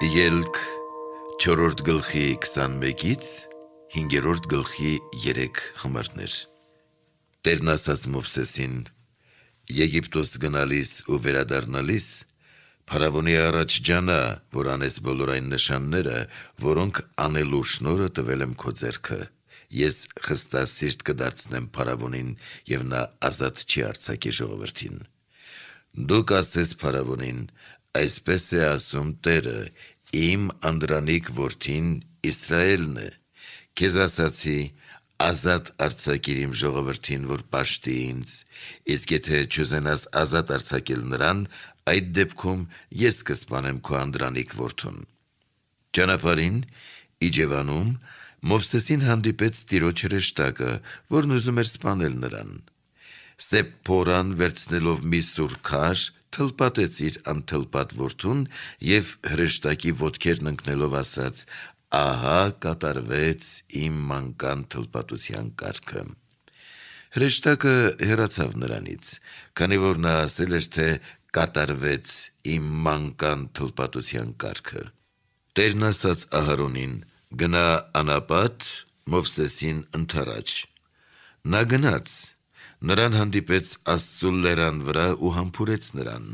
Ելք 4-րդ գլխի 21-ից 5-րդ գլխի 3 համարներ։ Տերն ասաց Մովսեսին. Եգիպտոս գնալիս ու վերադառնալիս Փարավոնի առաջ ջանա, որ անես բոլոր այն նշանները, որոնք անելու շնորը տվել եմ քո ձեռքը։ Ես խստասիրտ կդարձնեմ Փարավոնին եւ նա ազատ չի արྩակի ժողովրդին։ Դուք ասես Փարավոնին, Այսպես է ասում Տերը, իմ անդրանիկ որդին իսրայելն է, կեզ ասացի ազատ արձակիր իմ ժողովրդին, որ պաշտի ինձ, իսկ եթե չուզենաս ազատ արձակել նրան, այդ դեպքում ես կսպանեմ քո անդրանիկ որդուն։ Ճանապարին իջևանում Մովսեսին հանդիպեց տիրոջ հրեշտակը, որն ուզում էր սպանել նրան։ Սեպ փորան վերցնելով մի սուր քար, թլպատեց իր անթլպատ որդուն եւ հրեշտակի ոտքերն ընկնելով ասաց. «Ահա կատարվեց իմ մանկան թլպատության կարգը»։ Հրեշտակը հերացավ նրանից, քանի որ նա ասել էր, թե կատարվեց իմ մանկան թլպատության կարգը։ Տերն ասաց Ահարոնին. «Գնա անապատ, Մովսեսին ընթարաջ»։ Նա գնաց, Նրան հանդիպեց Աստծու լերան վրա ու համբուրեց նրան։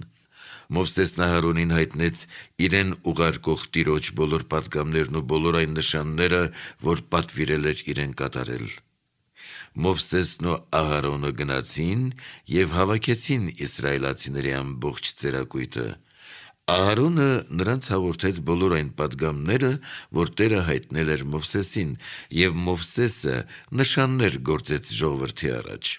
Մովսեսն Ահարոնին հայտնեց իրեն ուղարկող Տիրոջ բոլոր պատգամներն ու բոլոր այն նշանները, որ պատվիրել էր իրեն կատարել։ Մովսեսն ու Ահարոնը գնացին եւ հավաքեցին իսրայելացիների ամբողջ ծերակույտը։ Ահարոնը նրանց հաղորդեց բոլոր այն падգամները, որ Տերը հայտնել էր Մովսեսին, եւ Մովսեսը նշաններ գործեց ժողովրդի առաջ։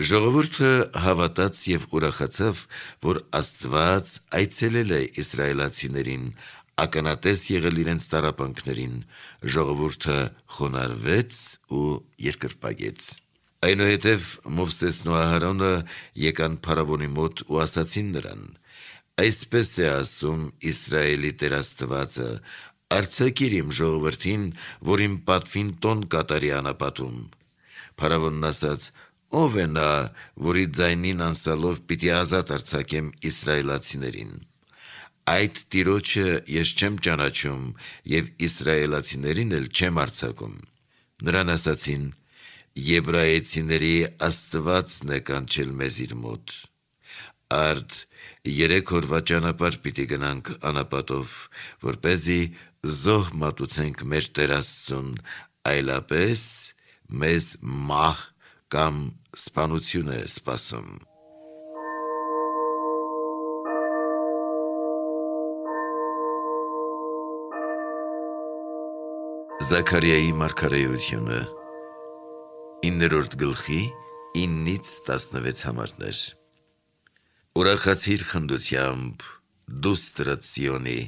Ժողովուրդը հավատաց եւ ուրախացավ, որ Աստված այցելել է իսրայելացիներին, ականատես եղել իրենց տարապանքներին։ Ժողովուրդը խոնարհվեց ու երկրպագեց։ Այնուհետև Մովսեսն ու Ահարոնը եկան Փարավոնի մոտ ու ասացին նրան. Այսպես է ասում Իսրայելի Տեր Աստվածը. Արցակիր իմ ժողովրդին, որ իմ պատվին տոն կատարի անապատում։ Փարավոնն ասաց. Ով է նա, որի ձայնին անսալով պիտի ազատ արձակեմ իսրայելացիներին։ Այդ տիրոջը ես չեմ ճանաչում եւ իսրայելացիներին էլ չեմ արձակում։ Նրան ասացին. Եբրայեցիների Աստվածն է կանչել մեզ իր մոտ։ Արդ երեք օրվա ճանապարհ պիտի գնանք անապատով, որ เป զի զոհ մատուցենք մեր Տեր Աստծուն, այլապես մեզ մահ կամ սպանություն է սպասում։ Զաքարիայի մարգարեությունը 9-րդ գլխի 9-ից 16 համարներ։ Ուրախացիր խնդությամբ դու ստրացիոնի,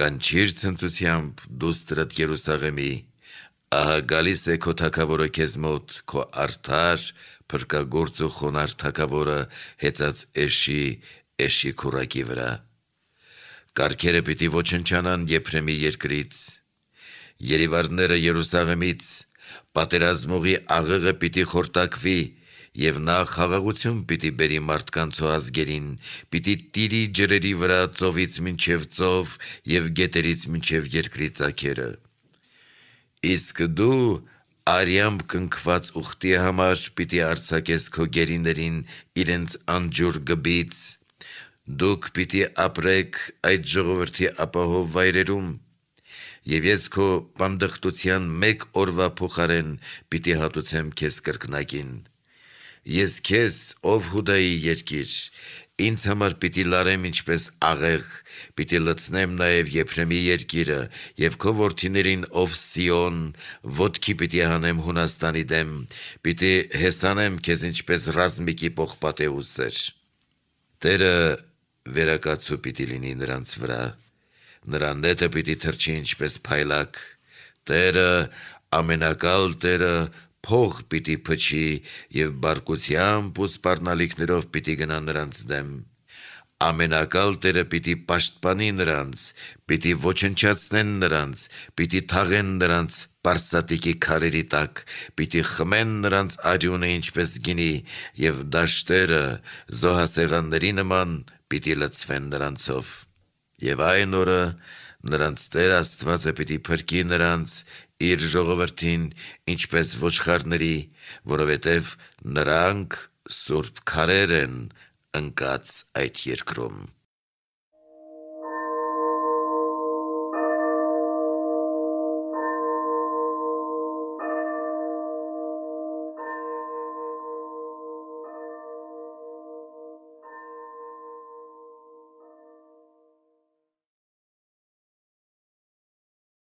կանչիր ցնծությամբ դու ստրատ Երուսաղեմի, Ահա գալիս է քո թակավորը քեզ մոտ, քո արդար, փրկագործ ու խոնար թակավորը հեծած էշի, էշի քուրակի վրա։ Կարկերը պիտի ոչնչանան Եփրեմի երկրից։ Երիվարները Երուսաղեմից, պատերազմողի աղեղը պիտի խորտակվի, եւ նա խաղաղություն պիտի բերի մարդկանց ու ազգերին, պիտի տիրի ջրերի վրա ծովից մինչև ծով եւ գետերից մինչև երկրի ծակերը։ Իսկ դու արյամբ կնքված ուխտի համար պիտի արցակես քո գերիներին իրենց անջուր գբից։ Դուք պիտի ապրեք այդ ժողովրդի ապահով վայրերում։ Եվ ես քո բանդղտության մեկ օրվա փոխարեն պիտի հատուցեմ քեզ կրկնակին։ Ես քեզ ով Հուդայի երկիր Ինձ համար պիտի լարեմ ինչպես աղեղ, պիտի լցնեմ նաև Եփրեմի երկիրը եւ քո որդիներին ով Սիոն, ոդքի պիտի հանեմ Հունաստանի դեմ, պիտի հեսանեմ քեզ ինչպես ռազմիկի փողպատեուսեր։ Տերը վերակացու պիտի լինի նրանց վրա, նրան նետը պիտի թրջի ինչպես փայլակ։ Տերը ամենակալ Տերը փող պիտի փչի եւ բարկությամբ ու սпарնալիքներով պիտի գնա նրանց դեմ։ Ամենակալ Տերը պիտի պաշտպանի նրանց, պիտի ոչնչացնեն նրանց, պիտի թաղեն նրանց Պարսատիկի քարերի տակ պիտի խմեն նրանց արյունը ինչպես գինի եւ դաշտերը զոհասեղանների նման պիտի լցվեն նրանցով եւ այն օրը նրանց Տեր Աստվածը պիտի փրկի նրանց իր ժողովրդին, ինչպես ոչխարների, որովհետև նրանք սուրբ քարեր են ընկած այդ երկրում։